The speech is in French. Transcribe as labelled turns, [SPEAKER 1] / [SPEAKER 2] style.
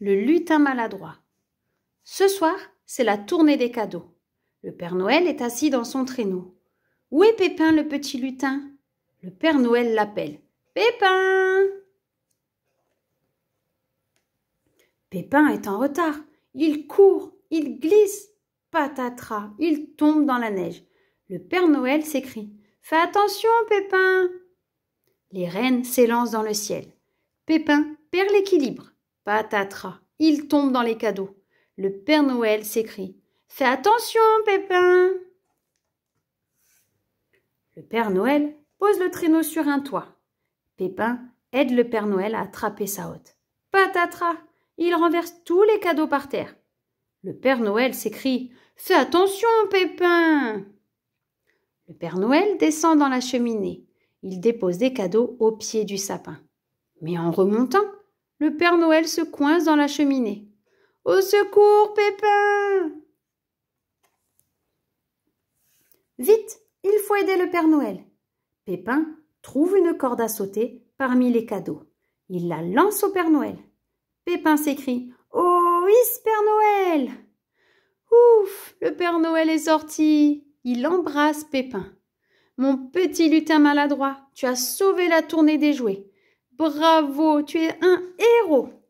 [SPEAKER 1] le lutin maladroit. Ce soir, c'est la tournée des cadeaux. Le Père Noël est assis dans son traîneau. Où est Pépin le petit lutin Le Père Noël l'appelle. Pépin Pépin est en retard. Il court, il glisse. Patatras, il tombe dans la neige. Le Père Noël s'écrie. Fais attention, Pépin Les rennes s'élancent dans le ciel. Pépin perd l'équilibre. Patatras. Il tombe dans les cadeaux. Le Père Noël s'écrie. Fais attention, Pépin. Le Père Noël pose le traîneau sur un toit. Pépin aide le Père Noël à attraper sa hôte. Patatras. Il renverse tous les cadeaux par terre. Le Père Noël s'écrie. Fais attention, Pépin. Le Père Noël descend dans la cheminée. Il dépose des cadeaux au pied du sapin. Mais en remontant, le Père Noël se coince dans la cheminée. Au secours, Pépin Vite, il faut aider le Père Noël. Pépin trouve une corde à sauter parmi les cadeaux. Il la lance au Père Noël. Pépin s'écrie Oh, is Père Noël Ouf, le Père Noël est sorti. Il embrasse Pépin. Mon petit lutin maladroit, tu as sauvé la tournée des jouets. Bravo, tu es un héros.